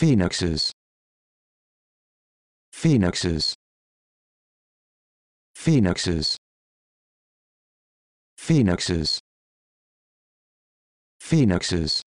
Phoenixes. Phoenixes. Phoenixes. Phoenixes. Phoenixes.